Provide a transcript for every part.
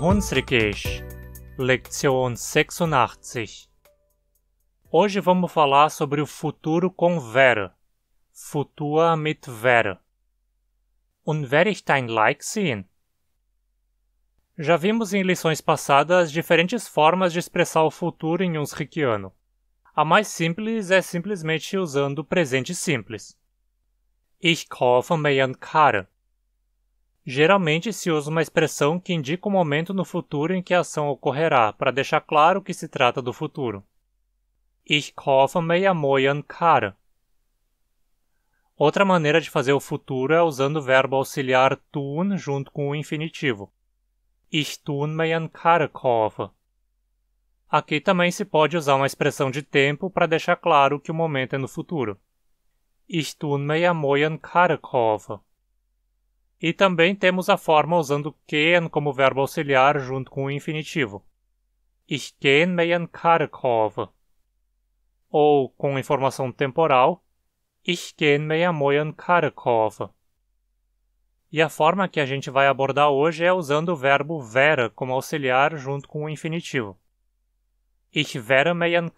Hunsrikish, Lektion 86. Hoje vamos falar sobre o futuro com ver, Futur mit ver. Und werde ich dein Like sehen? Já vimos em lições passadas diferentes formas de expressar o futuro em hunsrikiano. A mais simples é simplesmente usando o presente simples. Ich kaufe mir einen Karren. Geralmente se usa uma expressão que indica o momento no futuro em que a ação ocorrerá, para deixar claro que se trata do futuro. Ich hoffe meia moian Kara. Outra maneira de fazer o futuro é usando o verbo auxiliar tun junto com o infinitivo. Ich tun meinen Karkov. Aqui também se pode usar uma expressão de tempo para deixar claro que o momento é no futuro. Ich tun meinen kova. E também temos a forma usando ken como verbo auxiliar junto com o infinitivo. Ich gehe in Kharkov. Ou, com informação temporal, Ich gehe in Kharkov. E a forma que a gente vai abordar hoje é usando o verbo vera como auxiliar junto com o infinitivo. Ich wäre mehr in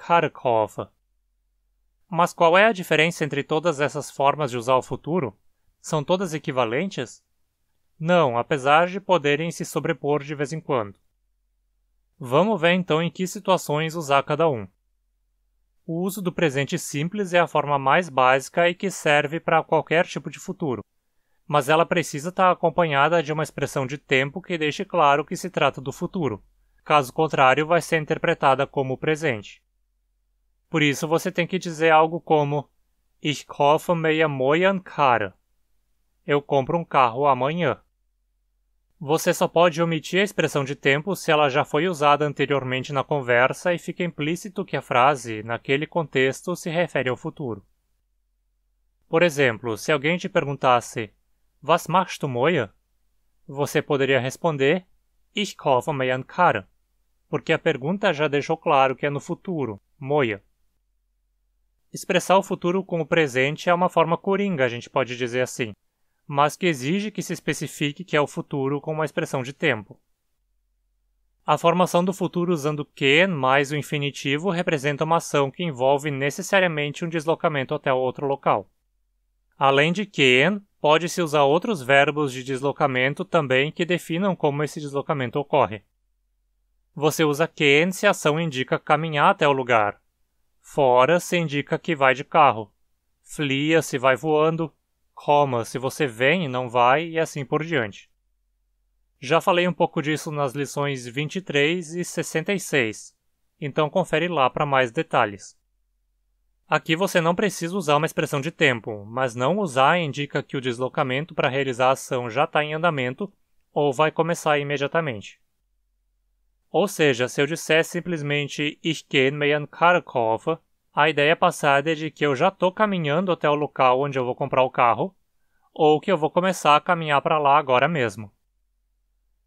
Mas qual é a diferença entre todas essas formas de usar o futuro? São todas equivalentes? Não, apesar de poderem se sobrepor de vez em quando. Vamos ver então em que situações usar cada um. O uso do presente simples é a forma mais básica e que serve para qualquer tipo de futuro, mas ela precisa estar acompanhada de uma expressão de tempo que deixe claro que se trata do futuro. Caso contrário, vai ser interpretada como presente. Por isso, você tem que dizer algo como Ich hoffe, meia moian Kara. Eu compro um carro amanhã. Você só pode omitir a expressão de tempo se ela já foi usada anteriormente na conversa e fica implícito que a frase, naquele contexto, se refere ao futuro. Por exemplo, se alguém te perguntasse Was machst du moia? Você poderia responder Ich kaufe mir einen porque a pergunta já deixou claro que é no futuro, moia. Expressar o futuro com o presente é uma forma coringa, a gente pode dizer assim mas que exige que se especifique que é o futuro com uma expressão de tempo. A formação do futuro usando que mais o infinitivo representa uma ação que envolve necessariamente um deslocamento até outro local. Além de que, pode-se usar outros verbos de deslocamento também que definam como esse deslocamento ocorre. Você usa que se a ação indica caminhar até o lugar. Fora se indica que vai de carro. Flia se vai voando, coma se você vem, e não vai e assim por diante. Já falei um pouco disso nas lições 23 e 66, então confere lá para mais detalhes. Aqui você não precisa usar uma expressão de tempo, mas não usar indica que o deslocamento para realizar a ação já está em andamento ou vai começar imediatamente. Ou seja, se eu disser simplesmente Ich gehe meyan a ideia passada é de que eu já estou caminhando até o local onde eu vou comprar o carro, ou que eu vou começar a caminhar para lá agora mesmo.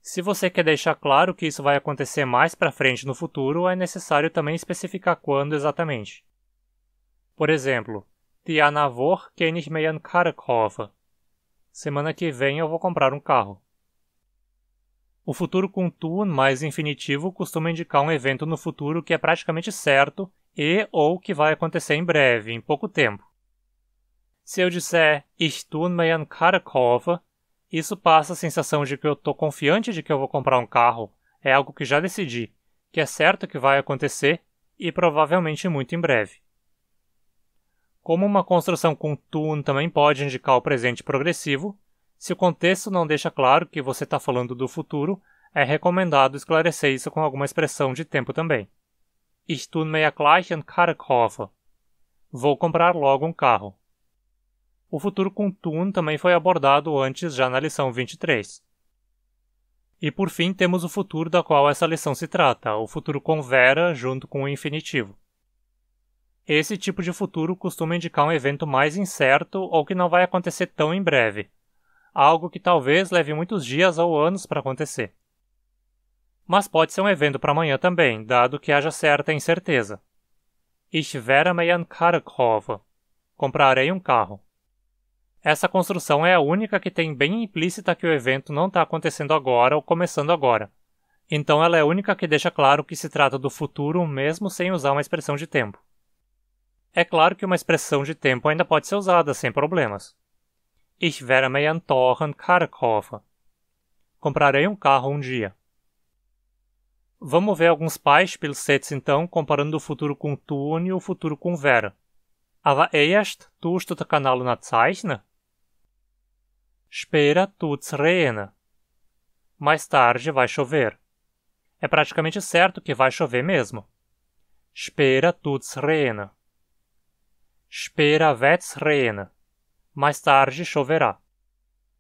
Se você quer deixar claro que isso vai acontecer mais para frente no futuro, é necessário também especificar quando exatamente. Por exemplo, Tia Navor kenne ich Semana que vem eu vou comprar um carro. O futuro com tu mais infinitivo costuma indicar um evento no futuro que é praticamente certo e ou que vai acontecer em breve, em pouco tempo. Se eu disser Ich tun mir isso passa a sensação de que eu estou confiante de que eu vou comprar um carro, é algo que já decidi, que é certo que vai acontecer e provavelmente muito em breve. Como uma construção com tun também pode indicar o presente progressivo, se o contexto não deixa claro que você está falando do futuro, é recomendado esclarecer isso com alguma expressão de tempo também. Estou meia classe em Kharkov. Vou comprar logo um carro. O futuro com Tun também foi abordado antes já na lição 23. E por fim temos o futuro da qual essa lição se trata, o futuro com vera junto com o infinitivo. Esse tipo de futuro costuma indicar um evento mais incerto ou que não vai acontecer tão em breve, algo que talvez leve muitos dias ou anos para acontecer mas pode ser um evento para amanhã também, dado que haja certa incerteza. Ich werde mir ein Comprarei um carro. Essa construção é a única que tem bem implícita que o evento não está acontecendo agora ou começando agora. Então ela é a única que deixa claro que se trata do futuro mesmo sem usar uma expressão de tempo. É claro que uma expressão de tempo ainda pode ser usada sem problemas. Ich werde mir ein Torren Comprarei um carro um dia. Vamos ver alguns pais pelos sets então, comparando o futuro com Tun e o futuro com Vera. Aber erst tust du den Kanal nachzeichnen? Espera tut's reena. Mais tarde vai chover. É praticamente certo que vai chover mesmo. Espera tut's reena. Espera wird's reena. Mais tarde choverá.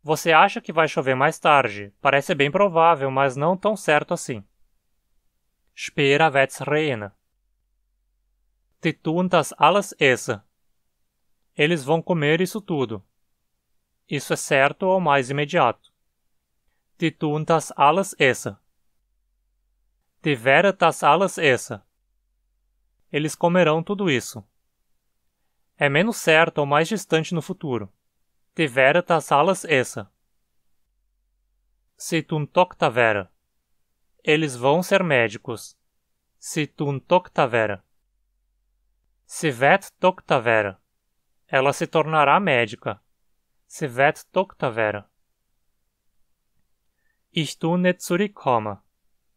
Você acha que vai chover mais tarde? Parece bem provável, mas não tão certo assim reina Tituntas alas essa. Eles vão comer isso tudo. Isso é certo ou mais imediato. Tituntas alas essa. Tiveratas alas essa. Eles comerão tudo isso. É menos certo ou mais distante no futuro. Tiveratas alas essa. Situntoctavera. Eles vão ser médicos. Se tu Se vet toctavera. Ela se tornará médica. Se vet toctavera. Istu Netsurikoma.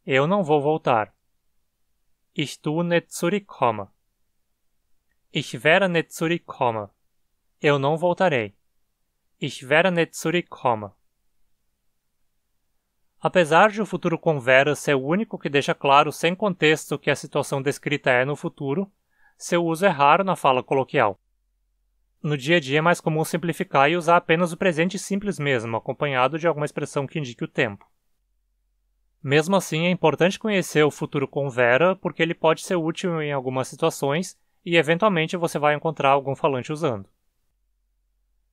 Eu não vou voltar. Istu Netsurikoma. vera Netsurikoma. Eu não voltarei. vera Netsurikoma. Apesar de o futuro com Vera ser o único que deixa claro sem contexto que a situação descrita é no futuro, seu uso é raro na fala coloquial. No dia a dia é mais comum simplificar e usar apenas o presente simples mesmo, acompanhado de alguma expressão que indique o tempo. Mesmo assim, é importante conhecer o futuro com Vera, porque ele pode ser útil em algumas situações e eventualmente você vai encontrar algum falante usando.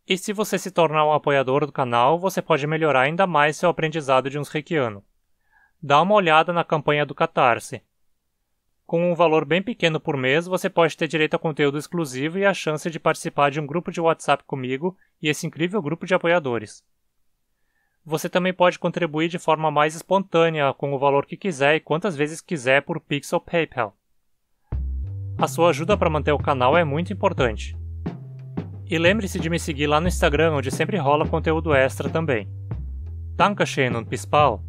E se você se tornar um apoiador do canal, você pode melhorar ainda mais seu aprendizado de uns reikiano. Dá uma olhada na campanha do Catarse. Com um valor bem pequeno por mês, você pode ter direito a conteúdo exclusivo e a chance de participar de um grupo de WhatsApp comigo e esse incrível grupo de apoiadores. Você também pode contribuir de forma mais espontânea, com o valor que quiser e quantas vezes quiser por Pix ou PayPal. A sua ajuda para manter o canal é muito importante. E lembre-se de me seguir lá no Instagram, onde sempre rola conteúdo extra também. Dankeschön und bis bald!